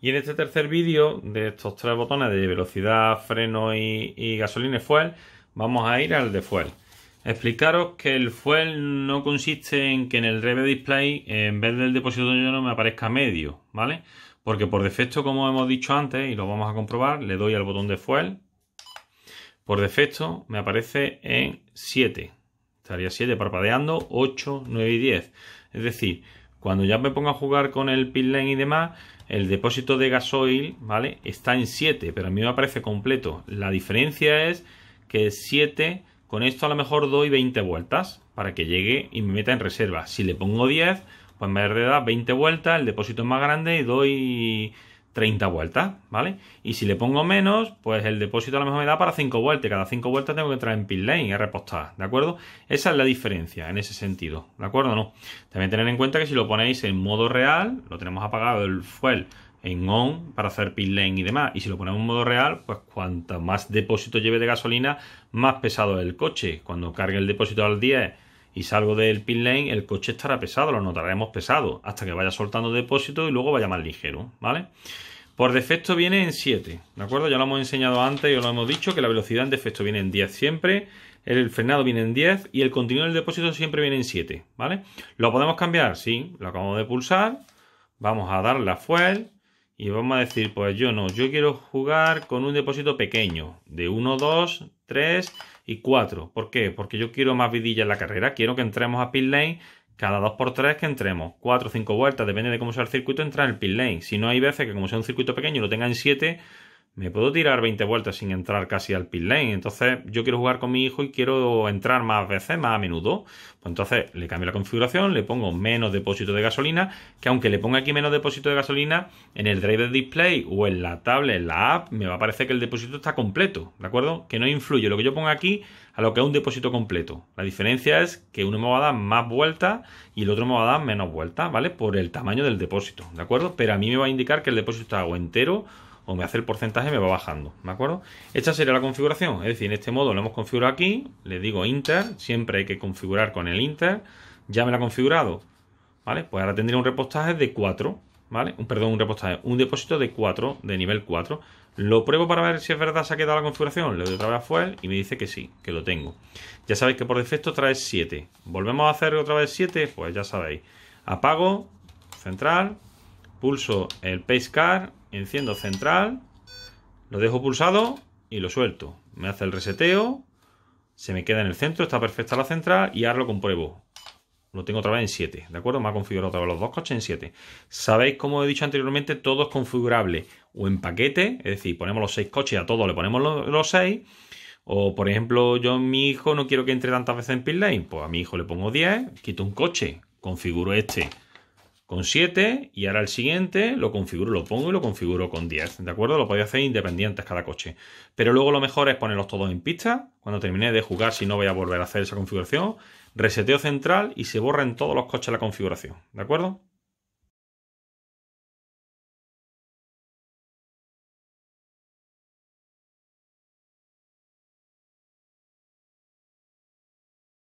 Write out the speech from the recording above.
Y en este tercer vídeo de estos tres botones de velocidad, freno y, gasolina fuel, vamos a ir al de fuel. Explicaros que el fuel no consiste en que en el revés Display, en vez del depósito de lleno, me aparezca medio, ¿vale? Porque por defecto, como hemos dicho antes, y lo vamos a comprobar, le doy al botón de fuel. Por defecto me aparece en 7. Estaría 7 parpadeando, 8, 9 y 10. Es decir, cuando ya me pongo a jugar con el pit y demás, el depósito de gasoil, ¿vale? Está en 7, pero a mí me parece completo. La diferencia es que 7, con esto a lo mejor doy 20 vueltas para que llegue y me meta en reserva. Si le pongo 10, pues me da 20 vueltas, el depósito es más grande y doy 30 vueltas, ¿vale? Y si le pongo menos, pues el depósito a lo mejor me da para 5 vueltas. cada 5 vueltas tengo que entrar en pin lane y repostar, ¿de acuerdo? Esa es la diferencia en ese sentido, ¿de acuerdo? No. También tener en cuenta que si lo ponéis en modo real, lo tenemos apagado el fuel en on para hacer pin lane y demás. Y si lo ponemos en modo real, pues cuanto más depósito lleve de gasolina, más pesado es el coche. Cuando cargue el depósito al 10 y salgo del pin lane, el coche estará pesado, lo notaremos pesado, hasta que vaya soltando depósito y luego vaya más ligero, ¿vale? Por defecto viene en 7, ¿de acuerdo? Ya lo hemos enseñado antes y os lo hemos dicho que la velocidad en defecto viene en 10 siempre, el frenado viene en 10 y el continuo del depósito siempre viene en 7, ¿vale? ¿Lo podemos cambiar? Sí, lo acabamos de pulsar, vamos a dar la fuel y vamos a decir, pues yo no, yo quiero jugar con un depósito pequeño, de 1, 2, 3 y 4. ¿Por qué? Porque yo quiero más vidilla en la carrera, quiero que entremos a pit lane cada 2x3 que entremos, cuatro o cinco vueltas, depende de cómo sea el circuito, entra en el pit lane. Si no, hay veces que como sea un circuito pequeño lo tengan en 7, me puedo tirar 20 vueltas sin entrar casi al pit lane. Entonces, yo quiero jugar con mi hijo y quiero entrar más veces, más a menudo. Pues entonces le cambio la configuración, le pongo menos depósito de gasolina, que aunque le ponga aquí menos depósito de gasolina, en el driver display o en la tablet, en la app, me va a parecer que el depósito está completo, ¿de acuerdo? Que no influye lo que yo ponga aquí a lo que es un depósito completo. La diferencia es que uno me va a dar más vueltas y el otro me va a dar menos vueltas, ¿vale? Por el tamaño del depósito, ¿de acuerdo? Pero a mí me va a indicar que el depósito está o entero o me hace el porcentaje me va bajando, ¿de acuerdo? Esta sería la configuración, es decir, en este modo lo hemos configurado aquí, le digo inter, siempre hay que configurar con el inter, ya me la ha configurado, ¿vale? Pues ahora tendría un repostaje de 4, ¿vale? Un, perdón, un repostaje, un depósito de 4, de nivel 4. Lo pruebo para ver si es verdad se ha quedado la configuración, le doy otra vez a fuel y me dice que sí, que lo tengo. Ya sabéis que por defecto trae 7. ¿Volvemos a hacer otra vez 7? Pues ya sabéis. Apago, central, pulso el pace car enciendo central, lo dejo pulsado y lo suelto. Me hace el reseteo, se me queda en el centro, está perfecta la central y ahora lo compruebo. Lo tengo otra vez en 7, ¿de acuerdo? Me ha configurado otra vez los dos coches en 7. Sabéis, como he dicho anteriormente, todo es configurable o en paquete, es decir, ponemos los 6 coches a todos, le ponemos los 6. O, por ejemplo, yo a mi hijo no quiero que entre tantas veces en pit lane, pues a mi hijo le pongo 10, quito un coche, configuro este, con 7 y ahora el siguiente lo configuro, lo pongo y lo configuro con 10, ¿de acuerdo? Lo podéis hacer independientes cada coche. Pero luego lo mejor es ponerlos todos en pista, cuando termine de jugar, si no voy a volver a hacer esa configuración, reseteo central y se borra en todos los coches la configuración, ¿de acuerdo?